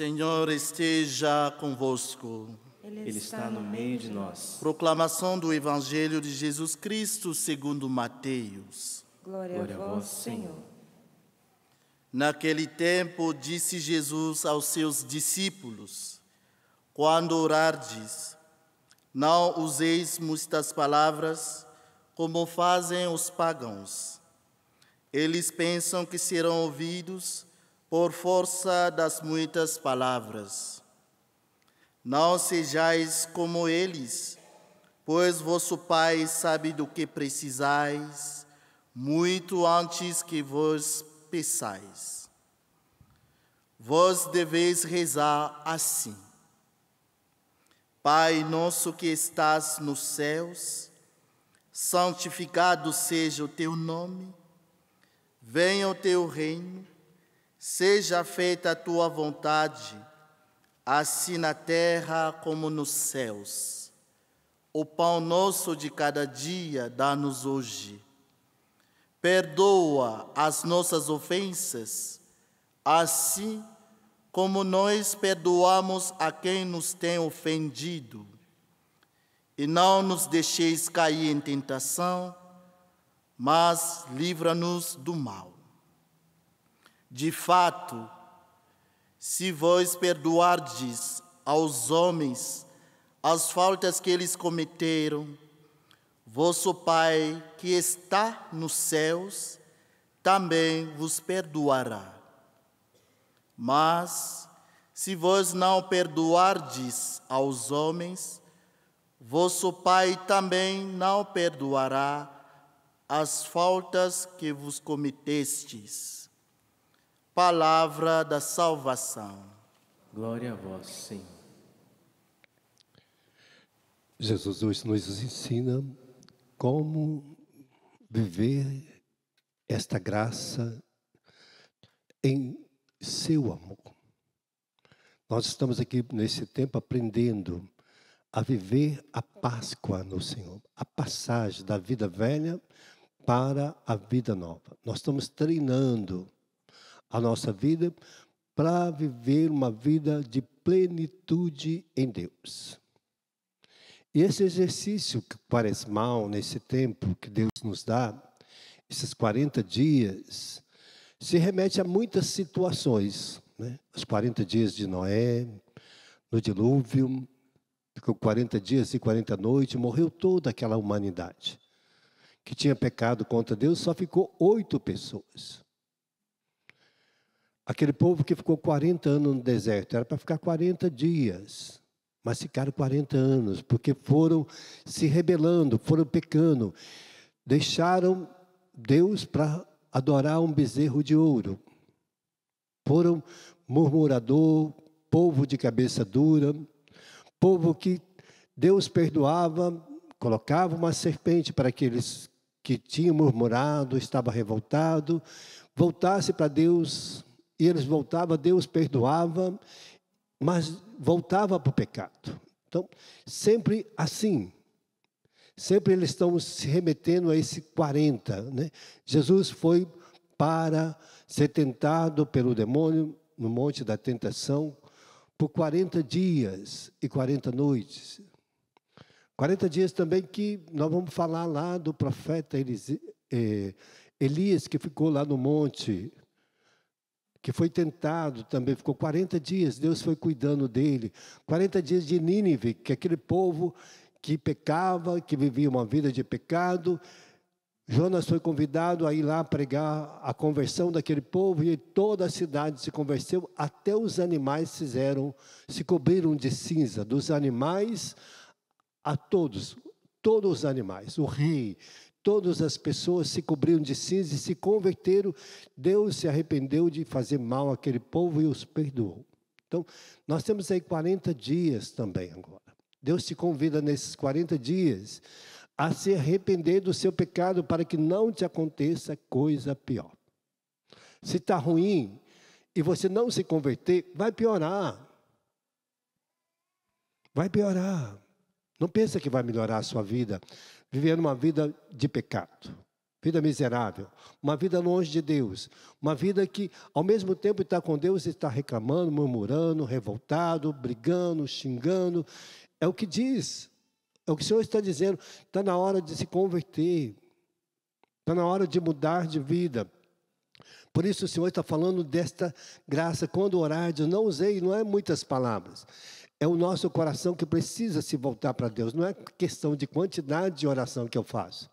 Senhor esteja convosco. Ele está no meio de nós. Proclamação do Evangelho de Jesus Cristo segundo Mateus. Glória, a vós, Senhor. Naquele tempo disse Jesus aos seus discípulos: Quando orardes, não useis muitas palavras, como fazem os pagãos. Eles pensam que serão ouvidos por força das muitas palavras. Não sejais como eles, pois vosso Pai sabe do que precisais, muito antes que vos peçais. Vós deveis rezar assim. Pai nosso que estás nos céus, santificado seja o teu nome, venha o teu reino, Seja feita a tua vontade, assim na terra como nos céus. O pão nosso de cada dia dá-nos hoje. Perdoa as nossas ofensas, assim como nós perdoamos a quem nos tem ofendido. E não nos deixeis cair em tentação, mas livra-nos do mal. De fato, se vós perdoardes aos homens as faltas que eles cometeram, vosso Pai que está nos céus também vos perdoará. Mas se vós não perdoardes aos homens, vosso Pai também não perdoará as faltas que vos cometestes. Palavra da salvação. Glória a vós, Senhor. Jesus hoje nos ensina como viver esta graça em seu amor. Nós estamos aqui nesse tempo aprendendo a viver a Páscoa no Senhor, a passagem da vida velha para a vida nova. Nós estamos treinando a nossa vida para viver uma vida de plenitude em Deus. E esse exercício que mal nesse tempo que Deus nos dá, esses 40 dias, se remete a muitas situações. Né? Os 40 dias de Noé, no dilúvio, ficou 40 dias e 40 noites, morreu toda aquela humanidade que tinha pecado contra Deus, só ficou oito pessoas. Aquele povo que ficou 40 anos no deserto, era para ficar 40 dias, mas ficaram 40 anos, porque foram se rebelando, foram pecando. Deixaram Deus para adorar um bezerro de ouro. Foram murmurador, povo de cabeça dura, povo que Deus perdoava, colocava uma serpente para aqueles que tinham murmurado, estava revoltado, voltasse para Deus, e eles voltavam, Deus perdoava, mas voltava para o pecado. Então, sempre assim. Sempre eles estão se remetendo a esse 40. Né? Jesus foi para ser tentado pelo demônio no Monte da Tentação por 40 dias e 40 noites. 40 dias também que nós vamos falar lá do profeta Elias, eh, Elias que ficou lá no monte que foi tentado também, ficou 40 dias, Deus foi cuidando dele. 40 dias de Nínive, que é aquele povo que pecava, que vivia uma vida de pecado. Jonas foi convidado a ir lá pregar a conversão daquele povo e toda a cidade se converteu, até os animais fizeram, se cobriram de cinza, dos animais a todos, todos os animais, o rei, Todas as pessoas se cobriram de cinza e se converteram. Deus se arrependeu de fazer mal àquele povo e os perdoou. Então, nós temos aí 40 dias também agora. Deus te convida nesses 40 dias a se arrepender do seu pecado para que não te aconteça coisa pior. Se está ruim e você não se converter, vai piorar. Vai piorar. Não pensa que vai melhorar a sua vida vivendo uma vida de pecado, vida miserável, uma vida longe de Deus, uma vida que, ao mesmo tempo, está com Deus e está reclamando, murmurando, revoltado, brigando, xingando. É o que diz, é o que o Senhor está dizendo. Está na hora de se converter, está na hora de mudar de vida. Por isso o Senhor está falando desta graça. Quando orar, diz, não usei, não é muitas palavras. É o nosso coração que precisa se voltar para Deus. Não é questão de quantidade de oração que eu faço.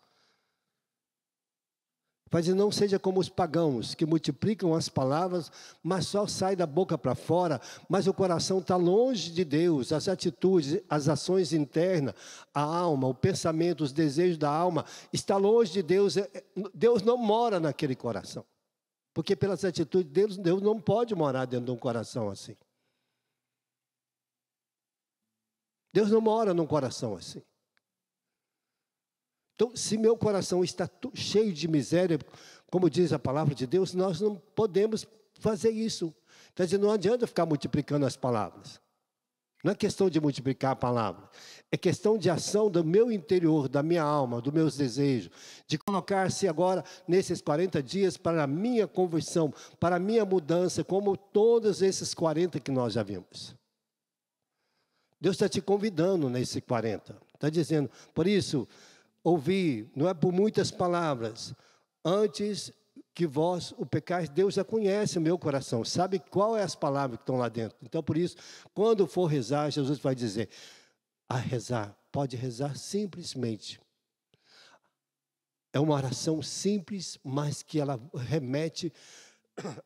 Mas não seja como os pagãos, que multiplicam as palavras, mas só sai da boca para fora, mas o coração está longe de Deus. As atitudes, as ações internas, a alma, o pensamento, os desejos da alma, está longe de Deus. É, deus não mora naquele coração. Porque pelas atitudes deus Deus não pode morar dentro de um coração assim. Deus não mora num coração assim. Então, se meu coração está cheio de miséria, como diz a palavra de Deus, nós não podemos fazer isso. Quer dizer, não adianta ficar multiplicando as palavras. Não é questão de multiplicar a palavra, é questão de ação do meu interior, da minha alma, dos meus desejos, de colocar-se agora nesses 40 dias para a minha conversão, para a minha mudança, como todos esses 40 que nós já vimos. Deus está te convidando nesse 40. Está dizendo, por isso, ouvi, não é por muitas palavras, antes que vós o pecais, Deus já conhece o meu coração, sabe qual é as palavras que estão lá dentro. Então, por isso, quando for rezar, Jesus vai dizer, a rezar, pode rezar simplesmente. É uma oração simples, mas que ela remete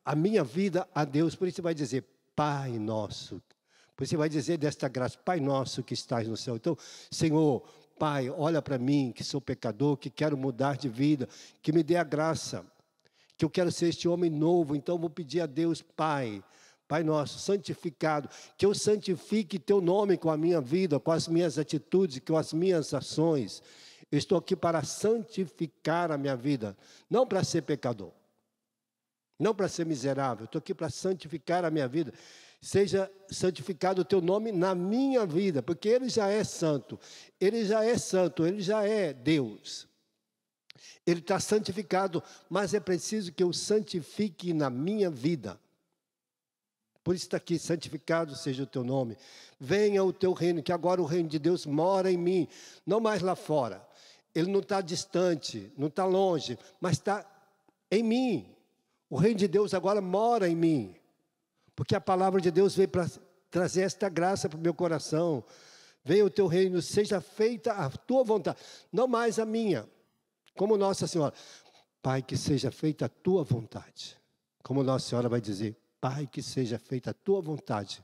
a minha vida a Deus. Por isso vai dizer, Pai nosso você vai dizer desta graça, Pai nosso que estás no céu. Então, Senhor, Pai, olha para mim que sou pecador, que quero mudar de vida, que me dê a graça, que eu quero ser este homem novo. Então, vou pedir a Deus, Pai, Pai nosso, santificado, que eu santifique teu nome com a minha vida, com as minhas atitudes, com as minhas ações. Eu estou aqui para santificar a minha vida, não para ser pecador. Não para ser miserável, estou aqui para santificar a minha vida. Seja santificado o teu nome na minha vida, porque ele já é santo. Ele já é santo, ele já é Deus. Ele está santificado, mas é preciso que eu santifique na minha vida. Por isso está aqui, santificado seja o teu nome. Venha o teu reino, que agora o reino de Deus mora em mim, não mais lá fora. Ele não está distante, não está longe, mas está em mim. O reino de Deus agora mora em mim, porque a palavra de Deus veio para trazer esta graça para o meu coração. Venha o teu reino, seja feita a tua vontade, não mais a minha, como Nossa Senhora. Pai, que seja feita a tua vontade. Como Nossa Senhora vai dizer, Pai, que seja feita a tua vontade.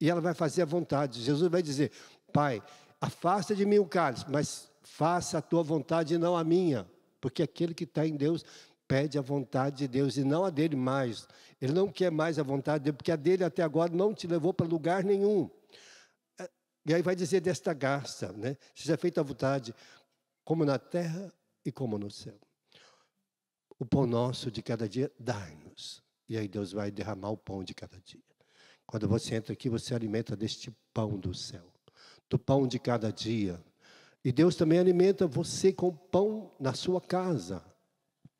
E ela vai fazer a vontade. Jesus vai dizer, Pai, afasta de mim o cálice, mas faça a tua vontade e não a minha. Porque aquele que está em Deus pede a vontade de Deus e não a dele mais. Ele não quer mais a vontade dele, porque a dele até agora não te levou para lugar nenhum. É, e aí vai dizer desta graça, né? Seja feita a vontade, como na terra e como no céu. O pão nosso de cada dia, dai-nos. E aí Deus vai derramar o pão de cada dia. Quando você entra aqui, você alimenta deste pão do céu, do pão de cada dia. E Deus também alimenta você com pão na sua casa.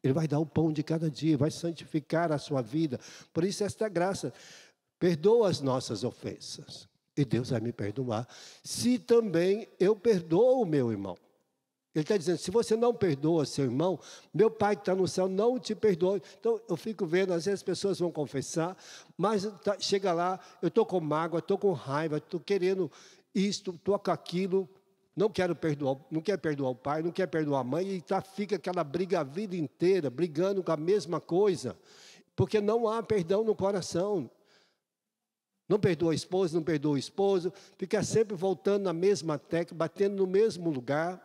Ele vai dar o pão de cada dia, vai santificar a sua vida. Por isso, esta graça. Perdoa as nossas ofensas. E Deus vai me perdoar. Se também eu perdoo o meu irmão. Ele está dizendo: se você não perdoa seu irmão, meu pai que está no céu não te perdoa. Então eu fico vendo, às vezes as pessoas vão confessar, mas tá, chega lá, eu estou com mágoa, estou com raiva, estou querendo isto, estou com aquilo, não quero perdoar, não quer perdoar o pai, não quer perdoar a mãe, e tá, fica aquela briga a vida inteira, brigando com a mesma coisa, porque não há perdão no coração. Não perdoa a esposa, não perdoa o esposo, fica sempre voltando na mesma tecla, batendo no mesmo lugar,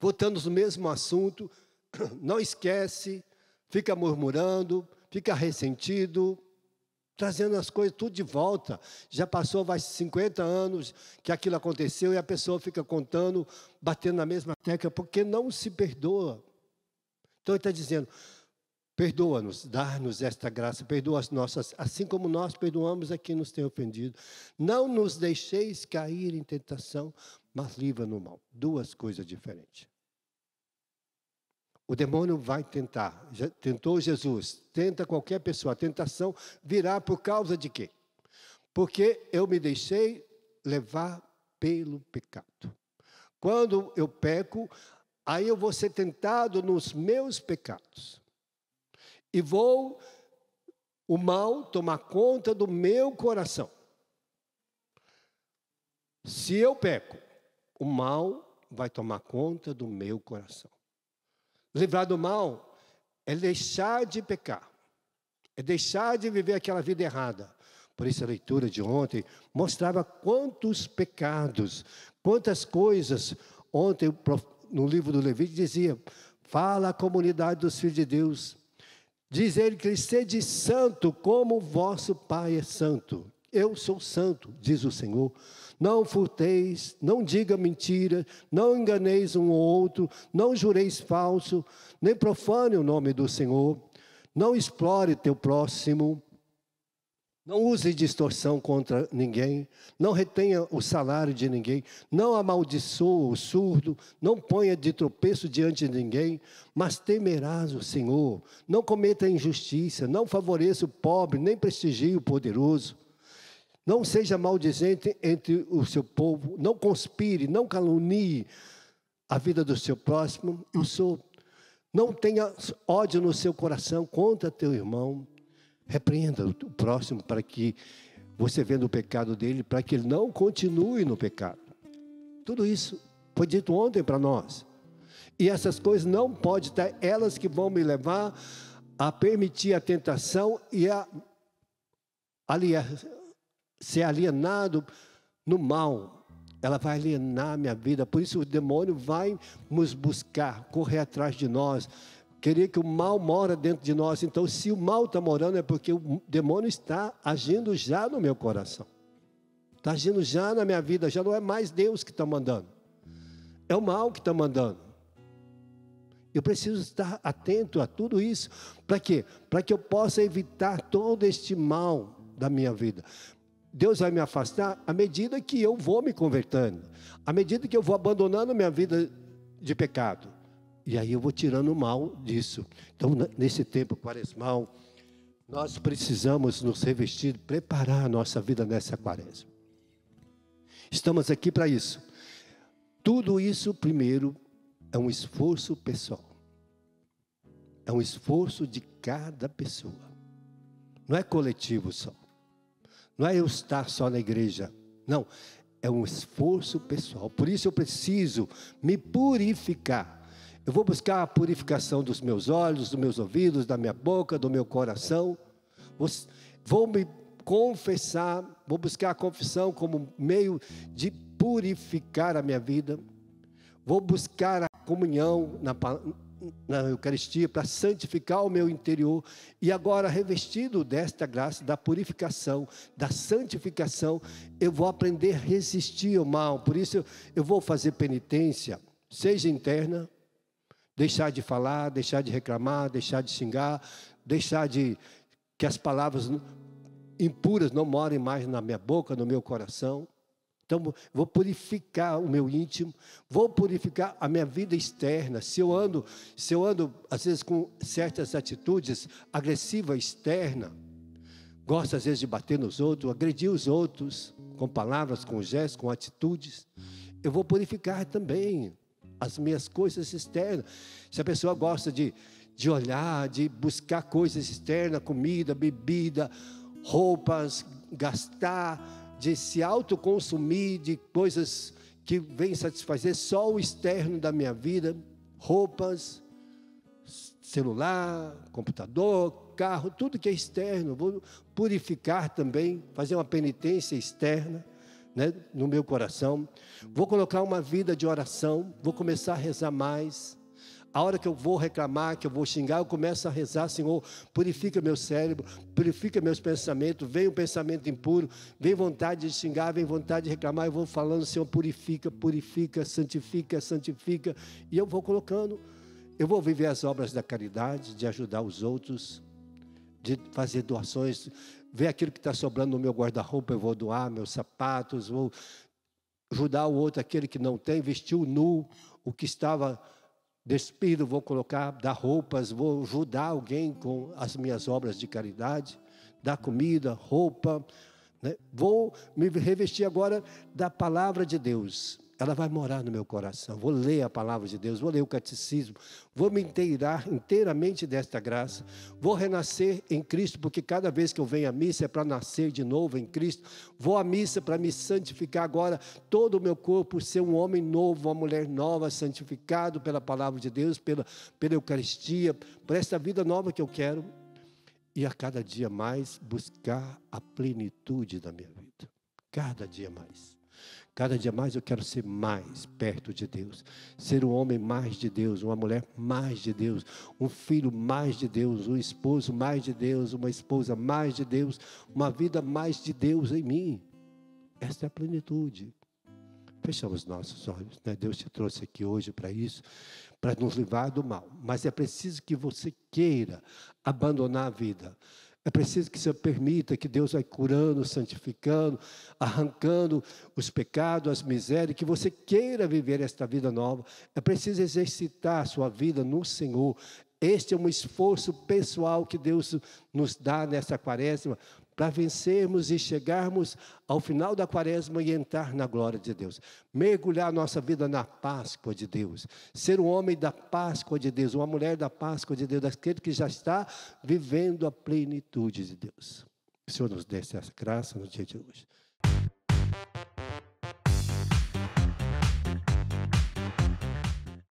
voltando no mesmo assunto, não esquece, fica murmurando, fica ressentido, trazendo as coisas tudo de volta. Já passou mais 50 anos que aquilo aconteceu e a pessoa fica contando, batendo na mesma tecla, porque não se perdoa. Então ele está dizendo: perdoa-nos, dá nos esta graça, perdoa as nossas, assim como nós perdoamos a quem nos tem ofendido. Não nos deixeis cair em tentação, mas livra no mal. Duas coisas diferentes. O demônio vai tentar. Já tentou Jesus, tenta qualquer pessoa. A tentação virá por causa de quê? Porque eu me deixei levar pelo pecado. Quando eu peco, aí eu vou ser tentado nos meus pecados. E vou o mal tomar conta do meu coração. Se eu peco, o mal vai tomar conta do meu coração livrar do mal é deixar de pecar, é deixar de viver aquela vida errada. Por isso, a leitura de ontem mostrava quantos pecados, quantas coisas. Ontem, no livro do Levítico, dizia: fala à comunidade dos filhos de Deus. Diz ele que ele sede santo, como o vosso Pai é santo. Eu sou santo, diz o Senhor. Não furteis, não diga mentira, não enganeis um ou outro, não jureis falso, nem profane o nome do Senhor. Não explore teu próximo. Não use distorção contra ninguém, não retenha o salário de ninguém, não amaldiçoa o surdo, não ponha de tropeço diante de ninguém, mas temerás o Senhor, não cometa injustiça, não favoreça o pobre, nem prestigie o poderoso. Não seja maldizente entre o seu povo, não conspire, não calunie a vida do seu próximo. Eu sou. Não tenha ódio no seu coração contra teu irmão. Repreenda o próximo para que você vendo o pecado dele, para que ele não continue no pecado. Tudo isso foi dito ontem para nós. E essas coisas não podem estar, elas que vão me levar a permitir a tentação e a aliar ser alienado no mal. Ela vai alienar minha vida. Por isso o demônio vai nos buscar, correr atrás de nós. Querer que o mal mora dentro de nós. Então, se o mal está morando, é porque o demônio está agindo já no meu coração. Está agindo já na minha vida. Já não é mais Deus que está mandando. É o mal que está mandando. Eu preciso estar atento a tudo isso. Para quê? Para que eu possa evitar todo este mal da minha vida. Deus vai me afastar à medida que eu vou me convertendo, à medida que eu vou abandonando minha vida de pecado. E aí eu vou tirando o mal disso. Então, nesse tempo quaresmal, nós precisamos nos revestir, preparar a nossa vida nessa quaresma. Estamos aqui para isso. Tudo isso, primeiro, é um esforço pessoal. É um esforço de cada pessoa. Não é coletivo só. Não é eu estar só na igreja. Não, é um esforço pessoal. Por isso eu preciso me purificar. Eu vou buscar a purificação dos meus olhos, dos meus ouvidos, da minha boca, do meu coração. Vou me confessar, vou buscar a confissão como meio de purificar a minha vida. Vou buscar a comunhão na, na Eucaristia para santificar o meu interior e agora revestido desta graça da purificação, da santificação, eu vou aprender a resistir ao mal. Por isso eu, vou fazer penitência, seja interna, deixar de falar, deixar de reclamar, deixar de xingar, deixar de que as palavras impuras não morem mais na minha boca, no meu coração. Então, vou purificar o meu íntimo, vou purificar a minha vida externa. Se eu ando, se eu ando às vezes com certas atitudes agressiva externa, gosto às vezes de bater nos outros, agredir os outros com palavras, com gestos, com atitudes, eu vou purificar também as minhas coisas externas. Se a pessoa gosta de, de olhar, de buscar coisas externas, comida, bebida, roupas, gastar, de se autoconsumir de coisas que vêm satisfazer só o externo da minha vida, roupas, celular, computador, carro, tudo que é externo. Vou purificar também, fazer uma penitência externa né, no meu coração. Vou colocar uma vida de oração, vou começar a rezar mais. A hora que eu vou reclamar, que eu vou xingar, eu começo a rezar, Senhor, purifica meu cérebro, purifica meus pensamentos, vem o um pensamento impuro, vem vontade de xingar, vem vontade de reclamar, eu vou falando, Senhor, purifica, purifica, santifica, santifica, e eu vou colocando, eu vou viver as obras da caridade, de ajudar os outros, de fazer doações, ver aquilo que está sobrando no meu guarda-roupa, eu vou doar, meus sapatos, vou ajudar o outro, aquele que não tem, vestiu nu, o que estava despido, vou colocar, dar roupas, vou ajudar alguém com as minhas obras de caridade, dar comida, roupa. Né? Vou me revestir agora da palavra de Deus ela vai morar no meu coração. Vou ler a palavra de Deus, vou ler o catecismo, vou me inteirar inteiramente desta graça. Vou renascer em Cristo, porque cada vez que eu venho à missa é para nascer de novo em Cristo. Vou à missa para me santificar agora todo o meu corpo, ser um homem novo, uma mulher nova, santificado pela palavra de Deus, pela, pela Eucaristia, por esta vida nova que eu quero. E a cada dia mais buscar a plenitude da minha vida. Cada dia mais. Cada dia mais eu quero ser mais perto de Deus, ser um homem mais de Deus, uma mulher mais de Deus, um filho mais de Deus, um esposo mais de Deus, uma esposa mais de Deus, uma vida mais de Deus em mim. Esta é a plenitude. Fechamos nossos olhos, né? Deus te trouxe aqui hoje para isso, para nos livrar do mal. Mas é preciso que você queira abandonar a vida. É preciso que o Senhor permita que Deus vai curando, santificando, arrancando os pecados, as misérias, que você queira viver esta vida nova. É preciso exercitar a sua vida no Senhor. Este é um esforço pessoal que Deus nos dá nessa quaresma para vencermos e chegarmos ao final da quaresma e entrar na glória de Deus. Mergulhar nossa vida na Páscoa de Deus. Ser um homem da Páscoa de Deus, uma mulher da Páscoa de Deus, daquele que já está vivendo a plenitude de Deus. Que o Senhor nos desse essa graça no dia de hoje.